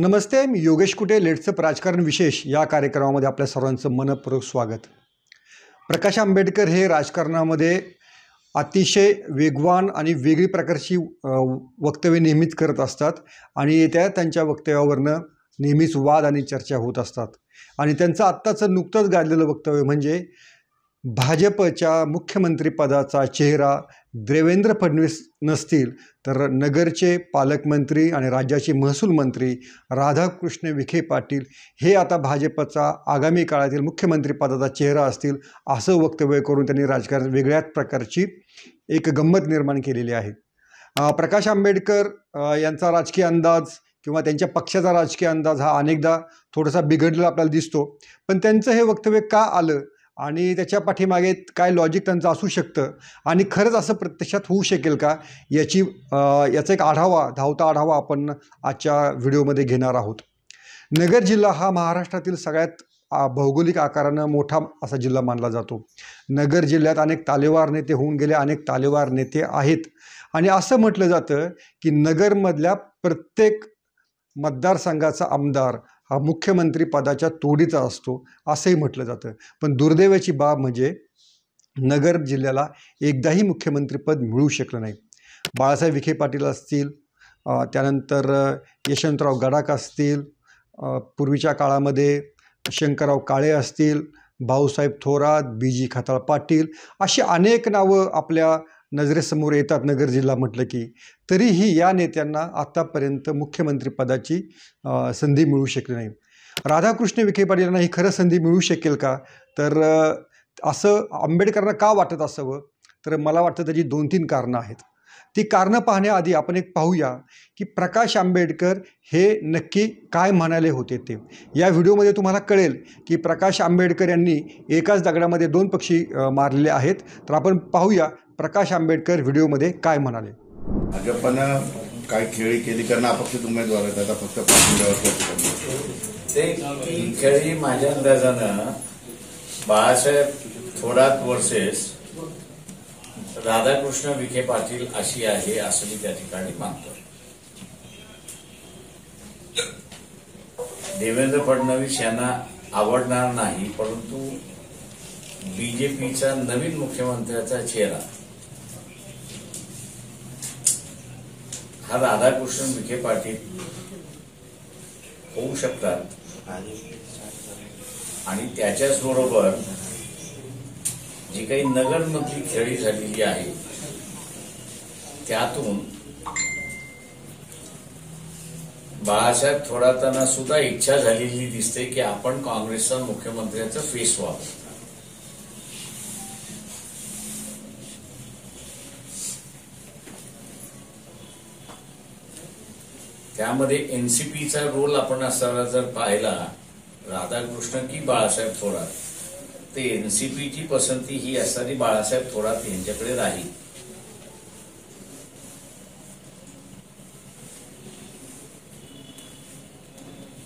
नमस्ते मी योगेश कुटे लेट्सअप राजकारण विशेष या कार्यक्रमामध्ये आपल्या सर्वांचं मनपूर्वक स्वागत प्रकाश आंबेडकर हे राजकारणामध्ये अतिशय वेगवान आणि वेगळी प्रकारची वक्तव्य नेहमीच करत असतात आणि येत्या त्यांच्या वक्तव्यावरनं नेहमीच वाद आणि चर्चा होत असतात आणि त्यांचं आत्ताचं नुकतंच गाजलेलं वक्तव्य म्हणजे भाजपच्या मुख्यमंत्रीपदाचा चेहरा देवेंद्र फडणवीस नसतील तर नगरचे पालकमंत्री आणि राज्याचे महसूल मंत्री राधाकृष्ण विखे पाटील हे आता भाजपचा आगामी काळातील मुख्यमंत्रीपदाचा चेहरा असतील असं वक्तव्य करून त्यांनी राजकारण वेगळ्याच प्रकारची एक गंमत निर्माण केलेली आहे प्रकाश आंबेडकर यांचा राजकीय अंदाज किंवा त्यांच्या पक्षाचा राजकीय अंदाज हा अनेकदा थोडासा बिघडलेला आपल्याला दिसतो पण त्यांचं हे वक्तव्य का आलं आणि त्याच्या पाठीमागे काय लॉजिक त्यांचं असू शकतं आणि खरंच असं प्रत्यक्षात होऊ शकेल का याची याचा एक आढावा धावता आढावा आपण आजच्या व्हिडिओमध्ये घेणार आहोत नगर जिल्हा हा महाराष्ट्रातील सगळ्यात भौगोलिक आकारानं मोठा असा जिल्हा मानला जातो नगर जिल्ह्यात अनेक तालेवार नेते होऊन गेले अनेक तालेवार नेते आहेत आणि असं म्हटलं जातं की नगरमधल्या प्रत्येक मतदारसंघाचा आमदार हा मुख्यमंत्री तोडीचा असतो असंही म्हटलं जातं पण दुर्दैवाची बाब म्हणजे नगर जिल्ह्याला एकदाही मुख्यमंत्रीपद मिळू शकलं नाही बाळासाहेब विखे पाटील असतील त्यानंतर यशवंतराव गडाख असतील पूर्वीच्या काळामध्ये शंकरराव काळे असतील भाऊसाहेब थोरात बी जी खताळ पाटील अशी अनेक नावं आपल्या नजरेसमोर येतात नगर जिल्हा म्हटलं की तरीही या नेत्यांना आत्तापर्यंत मुख्यमंत्रीपदाची संधी मिळू शकली नाही राधाकृष्ण विखे पाटील यांना ही खरं संधी मिळू शकेल का तर असं आंबेडकरांना का वाटत असावं तर मला वाटतं त्याची दोन तीन कारणं आहेत ती कारणं पाहण्याआधी आपण एक पाहूया की प्रकाश आंबेडकर हे नक्की काय म्हणाले होते ते या व्हिडिओमध्ये तुम्हाला कळेल की प्रकाश आंबेडकर यांनी एकाच दगडामध्ये दोन पक्षी मारलेले आहेत तर आपण पाहूया प्रकाश आंबेडकर व्हिडिओमध्ये काय म्हणाले भाजपनं काय खेळी केली कारण अपक्षित उमेदवार आहेत आता फक्त ते खेळी माझ्या अंदाजानं बाळासाहेब थोरात वर्सेस राधाकृष्ण विखे पाटील अशी आहे असं मी त्या ठिकाणी मानतो देवेंद्र फडणवीस यांना आवडणार नाही परंतु बीजेपीचा नवीन मुख्यमंत्र्याचा चेहरा हा राधाकृष्ण विखे पाटील होऊ शकतात आणि त्याच्याच बरोबर जी काही नगरमधली खेळी झालेली आहे त्यातून बाळासाहेब थोरातांना सुद्धा इच्छा झालेली दिसते की आपण काँग्रेसचा मुख्यमंत्र्यांचा फेस व्हावं त्यामध्ये एनसीपीचा रोल आपण असताना जर पाहिला राधाकृष्ण की बाळासाहेब थोरात ते एनसीपीची पसंती ही असणारी बाळासाहेब थोरात यांच्याकडे राहील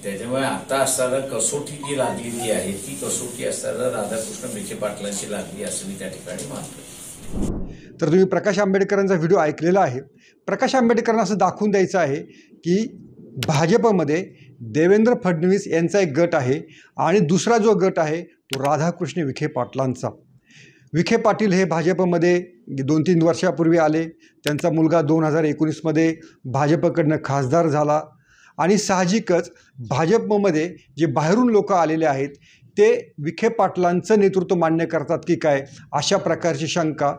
त्याच्यामुळे आता असताना कसोटी जी लागलेली आहे ती कसोटी असताना राधाकृष्ण विखे पाटलांची लागली असं मी त्या ठिकाणी मानतो तर तुम्ही प्रकाश आंबेडकरांचा व्हिडिओ ऐकलेला आहे प्रकाश आंबेडकरांना असं दाखवून द्यायचं आहे की भाजपमध्ये देवेंद्र फडणवीस यांचा एक गट आहे आणि दुसरा जो गट आहे तो राधाकृष्ण विखे पाटलांचा विखे पाटील हे भाजपमध्ये दोन तीन वर्षापूर्वी आले त्यांचा मुलगा दोन हजार एकोणीसमध्ये भाजपकडनं खासदार झाला आणि साहजिकच भाजपमध्ये जे बाहेरून लोक आलेले आहेत ते विखे पाटलांचं नेतृत्व मान्य करतात की काय अशा प्रकारची शंका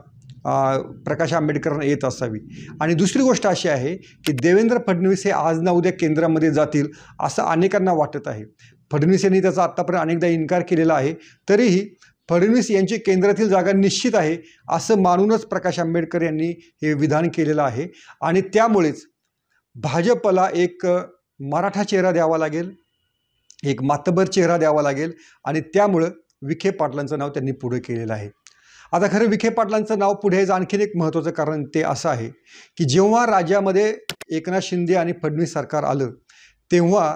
प्रकाश आंबेडकरांना येत असावी आणि दुसरी गोष्ट अशी आहे की देवेंद्र फडणवीस हे आज ना उद्या केंद्रामध्ये जातील असं अनेकांना वाटत आहे फडणवीस यांनी त्याचा आत्तापर्यंत अनेकदा इन्कार केलेला आहे तरीही फडणवीस यांची केंद्रातील जागा निश्चित आहे असं मानूनच प्रकाश आंबेडकर यांनी हे विधान केलेलं आहे आणि त्यामुळेच भाजपला एक मराठा चेहरा द्यावा लागेल एक मातबर चेहरा द्यावा लागेल आणि त्यामुळं विखे पाटलांचं नाव त्यांनी पुढे केलेलं आहे आता खरं विखे पाटलांचं नाव पुढे याचं आणखीन एक महत्त्वाचं कारण ते असं आहे की जेव्हा राज्यामध्ये एकनाथ शिंदे आणि फडणवीस सरकार आलं तेव्हा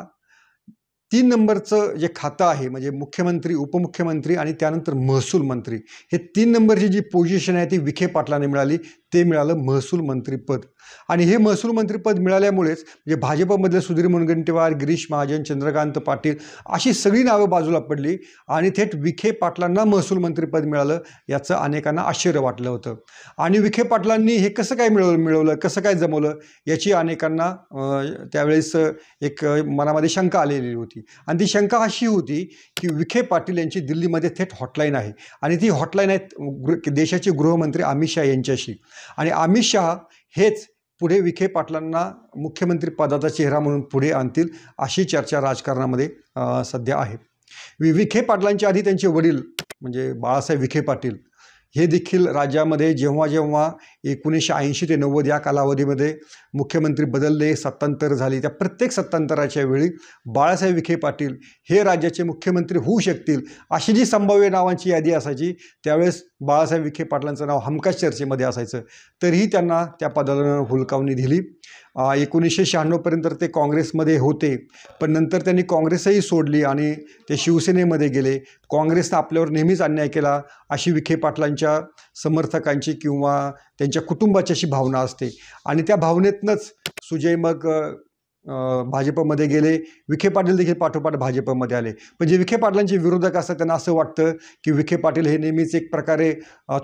तीन नंबरचं जे खातं आहे म्हणजे मुख्यमंत्री उपमुख्यमंत्री आणि त्यानंतर महसूल मंत्री हे तीन नंबरची जी पोझिशन आहे ती विखे पाटलांनी मिळाली ते मिळालं महसूल मंत्रीपद आणि हे महसूल मंत्रीपद मिळाल्यामुळेच म्हणजे भाजपमधले सुधीर मुनगंटीवार गिरीश महाजन चंद्रकांत पाटील अशी सगळी नावं बाजूला पडली आणि थेट विखे पाटलांना महसूल मंत्रीपद मिळालं याचं अनेकांना आश्चर्य वाटलं होतं आणि विखे पाटलांनी हे कसं काय मिळवलं मिळवलं कसं काय जमवलं याची अनेकांना त्यावेळेस एक मनामध्ये शंका आलेली होती आणि ती शंका अशी होती की विखे पाटील यांची दिल्लीमध्ये थेट हॉटलाईन आहे आणि ती हॉटलाईन आहे देशाचे गृहमंत्री अमित शाह यांच्याशी आणि अमित शहा हेच पुढे विखे पाटलांना मुख्यमंत्री पदाचा चेहरा म्हणून पुढे आणतील अशी चर्चा राजकारणामध्ये सध्या आहे विखे पाटलांच्या आधी त्यांचे वडील म्हणजे बाळासाहेब विखे पाटील हे देखील राज्यामध्ये जेव्हा जेव्हा एकोणीसशे ऐंशी ते नव्वद या कालावधीमध्ये मुख्यमंत्री बदलले सत्तांतर झाली त्या प्रत्येक सत्तांतराच्या वेळी बाळासाहेब विखे पाटील हे राज्याचे मुख्यमंत्री होऊ शकतील अशी जी संभाव्य नावांची यादी असायची त्यावेळेस बाळासाहेब विखे पाटलांचं नाव हमखास चर्चेमध्ये असायचं तरीही त्यांना त्या पदाला हुलकावणी दिली एकोणीसशे शहाण्णवपर्यंत ते काँग्रेसमध्ये होते पण नंतर त्यांनी काँग्रेसही सोडली आणि ते शिवसेनेमध्ये गेले काँग्रेसनं आपल्यावर नेहमीच अन्याय केला अशी विखे पाटलांच्या समर्थकांची किंवा त्यांच्या कुटुंबाची अशी भावना असते आणि त्या भावनेतनंच सुजय मग भाजपमध्ये गेले विखे पाटील देखील पाठोपाठ भाजपमध्ये आले पण जे म्हणजे विखे पाटलांचे विरोधक असतात त्यांना असं वाटतं की विखे पाटील हे नेहमीच एक प्रकारे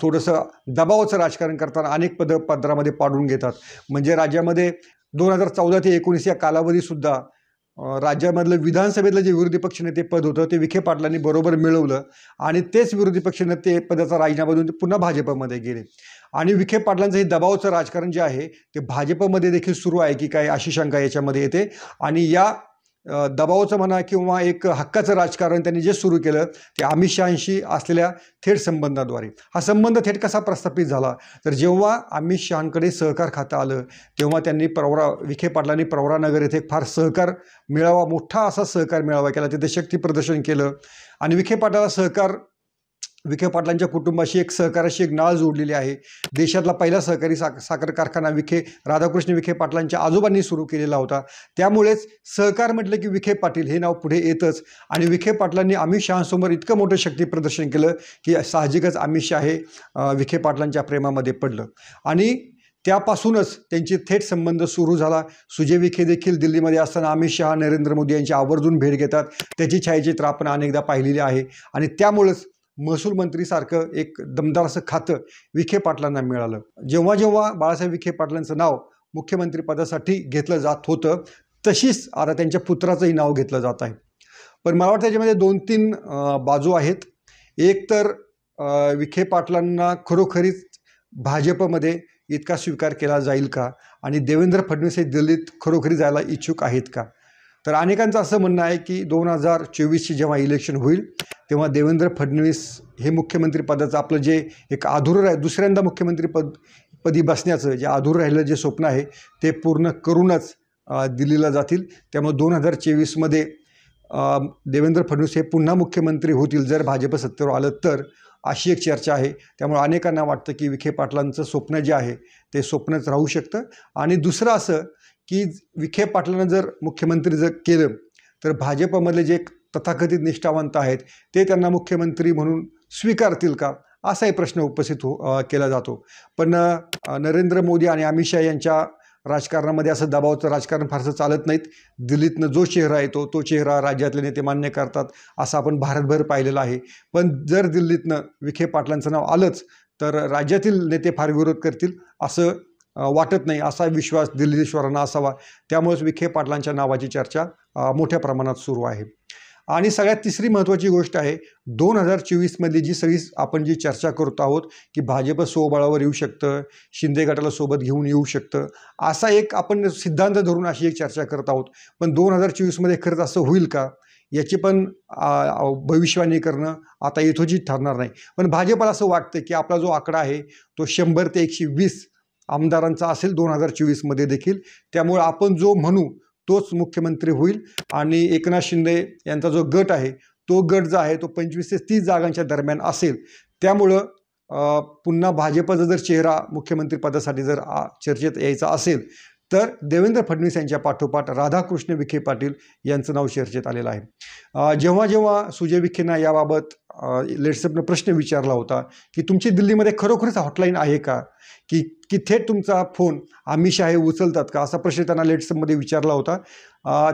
थोडंसं दबावाचं राजकारण करताना अनेक पद पदरामध्ये पाडून घेतात म्हणजे राज्यामध्ये दोन हजार चौदा ते एकोणीस या कालावधीसुद्धा राज्यामधलं विधानसभेतलं जे विरोधी पक्षनेते पद होतं ते विखे पाटलांनी बरोबर मिळवलं आणि तेच विरोधी पक्षनेते पदाचा राजीनामा देऊन ते पुन्हा भाजपमध्ये गेले आणि विखे पाटलांचं हे दबावचं राजकारण जे आहे ते भाजपमध्ये देखील सुरू आहे की काय अशी शंका याच्यामध्ये येते आणि या दबावचं म्हणा किंवा एक हक्काचं राजकारण त्यांनी जे सुरू केलं ते अमित शहाशी असलेल्या थेट संबंधाद्वारे हा संबंध थेट कसा प्रस्थापित झाला तर जेव्हा अमित शहाकडे सहकार खातं आलं तेव्हा त्यांनी प्रवरा विखे पाटलांनी प्रवरानगर येथे फार सहकार मिळावा मोठा असा सहकार मिळावा केला तिथे शक्ती प्रदर्शन केलं आणि विखे पाटलाला सहकार विखे पाटलांच्या कुटुंबाशी एक सहकाराशी एक नाळ जोडलेली आहे देशातला पहिला सहकारी सा साखर कारखाना विखे राधाकृष्ण विखे पाटलांच्या आजोबांनी सुरू केलेला होता त्यामुळेच सहकार म्हटलं की विखे पाटील हे नाव पुढे येतच आणि विखे पाटलांनी अमित शहासमोर इतकं मोठं शक्ती प्रदर्शन केलं की साहजिकच अमित शहा हे विखे पाटलांच्या प्रेमामध्ये पडलं आणि त्यापासूनच त्यांचे थेट संबंध सुरू झाला सुजय विखे देखील दिल्लीमध्ये असताना अमित शहा नरेंद्र मोदी यांची आवर्जून भेट घेतात त्याची छायाचित्र आपण अनेकदा पाहिलेली आहे आणि त्यामुळंच महसूल मंत्रीसारखं एक दमदार असं खातं विखे पाटलांना मिळालं जेव्हा जेव्हा बाळासाहेब विखे पाटलांचं नाव मुख्यमंत्रीपदासाठी घेतलं जात होतं तशीच आता त्यांच्या पुत्राचंही नाव घेतलं जात आहे पण मला वाटतं त्याच्यामध्ये दोन तीन बाजू आहेत एक तर विखे पाटलांना खरोखरीच भाजपमध्ये इतका स्वीकार केला जाईल का आणि देवेंद्र फडणवीस हे दिल्लीत खरोखरी जायला इच्छुक आहेत का तर अनेकांचं असं म्हणणं आहे की दोन हजार चोवीसची जेव्हा इलेक्शन होईल तेव्हा देवेंद्र फडणवीस हे मुख्यमंत्रीपदाचं आपलं जे एक अधूर राह दुसऱ्यांदा मुख्यमंत्रीपद पदी बसण्याचं जे अधूर राहिलं जे स्वप्न आहे ते पूर्ण करूनच दिल्लीला जातील त्यामुळे दोन हजार चोवीसमध्ये देवेंद्र फडणवीस हे पुन्हा मुख्यमंत्री होतील जर भाजप सत्तेवर आलं तर अशी एक चर्चा आहे त्यामुळे अनेकांना वाटतं की विखे पाटलांचं स्वप्न जे आहे ते स्वप्नच राहू शकतं आणि दुसरं असं की विखे पाटलानं जर मुख्यमंत्री जर केलं तर भाजपमधले जे तथाकथित निष्ठावंत आहेत ते त्यांना मुख्यमंत्री म्हणून स्वीकारतील का असाही प्रश्न उपस्थित हो केला जातो पण नरेंद्र मोदी आणि अमित शहा यांच्या राजकारणामध्ये असं दबावचं राजकारण फारसं चालत नाहीत दिल्लीतनं जो चेहरा येतो तो चेहरा राज्यातले नेते मान्य करतात असं आपण भारतभर पाहिलेलं आहे पण जर दिल्लीतनं विखे पाटलांचं नाव आलंच तर राज्यातील नेते फार विरोध करतील असं वाटत नाही असा विश्वास दिल्लीश्वरांना असावा त्यामुळेच विखे पाटलांच्या नावाची चर्चा मोठ्या प्रमाणात सुरू आहे आणि सगळ्यात तिसरी महत्त्वाची गोष्ट आहे दोन हजार चोवीसमधली जी सगळी आपण जी चर्चा करत आहोत की भाजप स्वबळावर येऊ शकतं शिंदे गटाला सोबत घेऊन येऊ शकतं असा एक आपण सिद्धांत धरून अशी एक चर्चा करत आहोत पण दोन हजार चोवीसमध्ये खरंच असं होईल का याची पण भविष्यवाणी करणं आता इथोजित ठरणार नाही पण भाजपला असं वाटतं की आपला जो आकडा आहे तो शंभर ते एकशे वीस आमदारांचा असेल दोन हजार चोवीसमध्ये देखील त्यामुळे आपण जो म्हणू तोच मुख्यमंत्री होईल आणि एकनाथ शिंदे यांचा जो गट आहे तो गट जो आहे तो पंचवीस ते तीस जागांच्या दरम्यान असेल त्यामुळं पुन्हा भाजपचा जर चेहरा मुख्यमंत्रीपदासाठी जर चर्चेत यायचा असेल तर देवेंद्र फडणवीस यांच्या पाठोपाठ राधाकृष्ण विखे पाटील यांचं नाव चर्चेत आलेलं आहे जेव्हा जेव्हा सुजय विखेंना याबाबत लेट्सअपनं प्रश्न विचारला होता की तुमची दिल्लीमध्ये खरोखरच हॉटलाईन आहे का की की थेट तुमचा फोन आमिष आहे उचलतात का असा प्रश्न त्यांना लेट्सअपमध्ये विचारला होता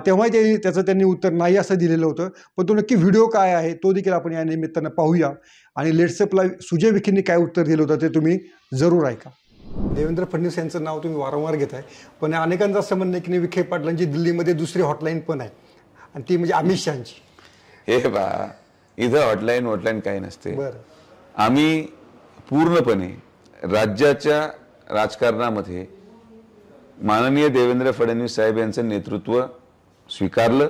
तेव्हाही ते त्याचं त्यांनी उत्तर नाही असं दिलेलं होतं पण तो नक्की व्हिडिओ काय आहे तो देखील आपण या निमित्तानं पाहूया आणि लेट्सअपला सुजय विखींनी काय उत्तर दिलं होतं ते तुम्ही जरूर ऐका देवेंद्र फडणवीस यांचं नाव तुम्ही वारंवार घेत आहे पण अनेकांचा असं म्हणणं की विखे पाटलांची दिल्लीमध्ये दुसरी हॉटलाईन पण आहे आणि ती म्हणजे अमित शहाची हे बा इथं हॉटलाईन वॉटलाईन काही नसते आम्ही पूर्णपणे राज्याच्या राजकारणामध्ये माननीय देवेंद्र फडणवीस साहेब यांचं नेतृत्व स्वीकारलं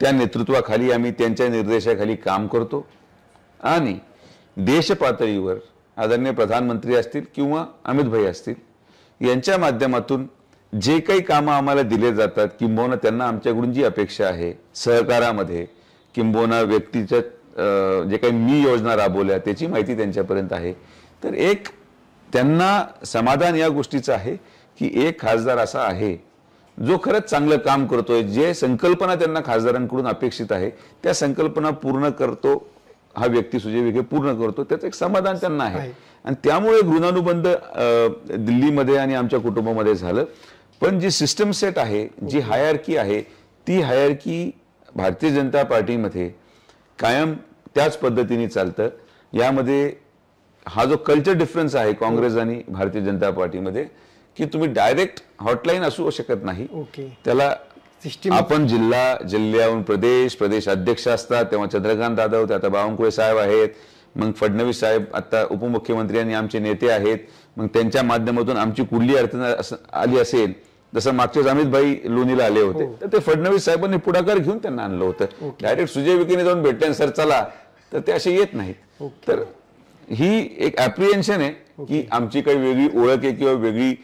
त्या नेतृत्वाखाली आम्ही त्यांच्या निर्देशाखाली काम करतो आणि देश पातळीवर आदरणीय प्रधानमंत्री असतील किंवा अमित भाई असतील यांच्या माध्यमातून जे काही कामं आम्हाला दिले जातात किंबहुना त्यांना आमच्याकडून जी अपेक्षा आहे सहकारामध्ये किंबोना व्यक्तीच्या जे काही मी योजना राबवल्या त्याची माहिती त्यांच्यापर्यंत आहे तर एक त्यांना समाधान या गोष्टीचं आहे की एक खासदार असा आहे जो खरंच चांगलं काम करतोय जे संकल्पना त्यांना खासदारांकडून अपेक्षित आहे त्या संकल्पना पूर्ण करतो हा व्यक्ती सुजय विखे पूर्ण करतो त्याचं एक समाधान त्यांना आहे आणि त्यामुळे ऋणानुबंध दिल्लीमध्ये आणि आमच्या कुटुंबामध्ये झालं पण जी सिस्टम सेट आहे जी हायरकी आहे ती हायरकी भारतीय जनता पार्टीमध्ये कायम त्याच पद्धतीने चालतं यामध्ये हा जो कल्चर डिफरन्स आहे काँग्रेस हो. आणि भारतीय जनता पार्टीमध्ये की तुम्ही डायरेक्ट हॉटलाईन असू शकत नाही ओके त्याला आपण जिल्हा जिल्ह्याहून प्रदेश प्रदेश अध्यक्ष असतात तेव्हा चंद्रकांत दादा होते आता बावनकुळे साहेब आहेत मग फडणवीस साहेब आता उपमुख्यमंत्री आणि आमचे नेते आहेत मग त्यांच्या माध्यमातून आमची कुठली अडचण आली असेल जसं मागचे अमित भाई लोणीला आले होते हो. तर ते फडणवीस साहेबांनी पुढाकार घेऊन त्यांना आणलं होतं डायरेक्ट हो. सुजय विकेने जाऊन भेटले सर चला तर ते असे येत नाहीत तर ही एक अप्रिएन्शन आहे की आमची काही वेगळी ओळख आहे किंवा वेगळी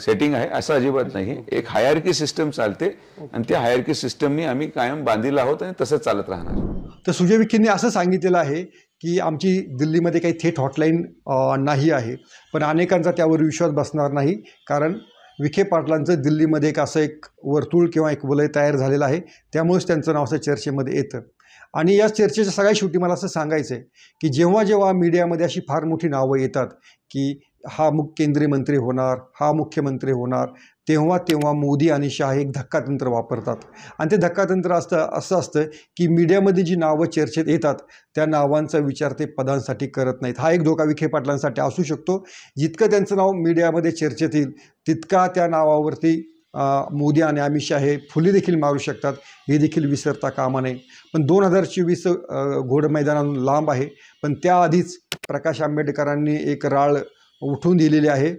सेटिंग आहे असं अजिबात नाही एक हायरकी सिस्टम चालते आणि त्या हायरकी सिस्टमनी आम्ही कायम बांधील आहोत आणि तसंच चालत राहणार तर सुजय विखेंनी असं सांगितलेलं आहे की आमची दिल्लीमध्ये काही थेट हॉटलाईन नाही आहे पण अनेकांचा त्यावर विश्वास बसणार नाही कारण विखे पाटलांचं दिल्लीमध्ये एक असं एक वर्तुळ किंवा एक वलय तयार झालेलं आहे त्यामुळेच त्यांचं नाव असं चर्चेमध्ये येतं आणि या चर्चेच्या सगळ्या शेवटी मला असं सांगायचं आहे की जेव्हा जेव्हा मीडियामध्ये अशी फार मोठी नावं येतात की हा मु केंद्रीय मंत्री होणार हा मुख्यमंत्री होणार तेव्हा तेव्हा मोदी आणि शाह एक धक्कातंत्र वापरतात आणि ते धक्कातंत्र असतं असं असतं की मीडियामध्ये जी नावं चर्चेत येतात त्या नावांचा विचार ते पदांसाठी करत नाहीत हा एक धोका विखे पाटलांसाठी असू शकतो जितकं त्यांचं नाव मीडियामध्ये चर्चेत येईल तितका त्या नावावरती मोदी आणि अमित शाह हे फुले देखील मारू शकतात हे देखील विसरता कामा नये पण दोन हजार चोवीस घोड मैदानातून लांब आहे पण त्याआधीच प्रकाश आंबेडकरांनी एक राळ उठून दिलेली आहे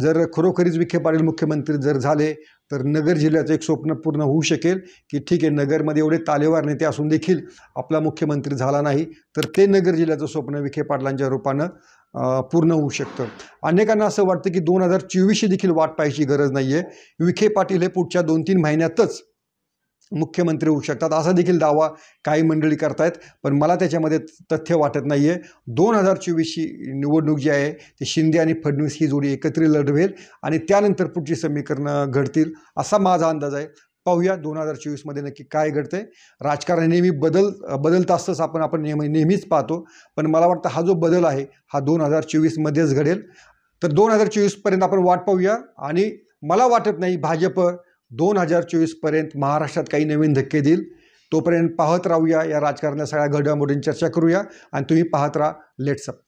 जर खरोखरीच विखे पाटील मुख्यमंत्री जर झाले तर नगर जिल्ह्याचं एक स्वप्न पूर्ण होऊ शकेल की ठीक आहे नगरमध्ये एवढे तालेवार नेते असून देखील आपला मुख्यमंत्री झाला नाही तर ते नगर जिल्ह्याचं स्वप्न विखे पाटलांच्या रूपानं पूर्ण होऊ शकतं अनेकांना असं वाटतं की दोन हजार चोवीसशी देखील वाट पाहायची गरज नाही आहे विखे पाटील हे पुढच्या दोन तीन महिन्यातच मुख्यमंत्री होऊ शकतात असा देखील दावा काही मंडळी करतायत पण मला त्याच्यामध्ये तथ्य वाटत नाही आहे दोन हजार चोवीसची निवडणूक जी आहे ती शिंदे आणि फडणवीस ही जोडी एकत्र लढवेल आणि त्यानंतर पुढची समीकरणं घडतील असा माझा अंदाज आहे पाहूया दोन हजार चोवीसमध्ये नक्की काय घडतंय राजकारण नेहमी बदल बदलत असतंच आपण आपण नेहमी नेहमीच पाहतो पण मला वाटतं हा जो बदल आहे हा दोन हजार चोवीसमध्येच घडेल तर दोन हजार चोवीसपर्यंत आपण वाट पाहूया आणि मला वाटत नाही भाजप दोन हजार चोवीसपर्यंत महाराष्ट्रात काही नवीन धक्के देईल तोपर्यंत पाहत राहूया या राजकारण्या सगळ्या घडामोडींची चर्चा करूया आणि तुम्ही पाहत राहा लेट्सअप